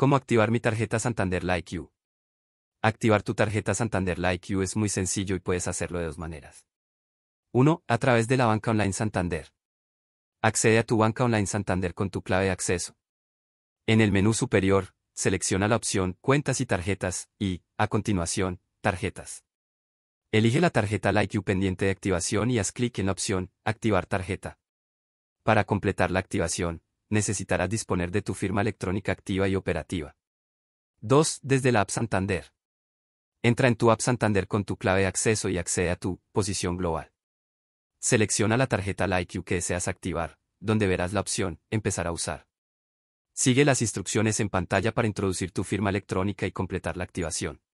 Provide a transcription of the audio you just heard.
¿Cómo activar mi tarjeta Santander You? Activar tu tarjeta Santander You es muy sencillo y puedes hacerlo de dos maneras. 1. A través de la banca online Santander. Accede a tu banca online Santander con tu clave de acceso. En el menú superior, selecciona la opción Cuentas y tarjetas y, a continuación, Tarjetas. Elige la tarjeta Like You pendiente de activación y haz clic en la opción Activar tarjeta. Para completar la activación, necesitarás disponer de tu firma electrónica activa y operativa. 2. Desde la App Santander. Entra en tu App Santander con tu clave de acceso y accede a tu posición global. Selecciona la tarjeta LikeU que deseas activar, donde verás la opción Empezar a usar. Sigue las instrucciones en pantalla para introducir tu firma electrónica y completar la activación.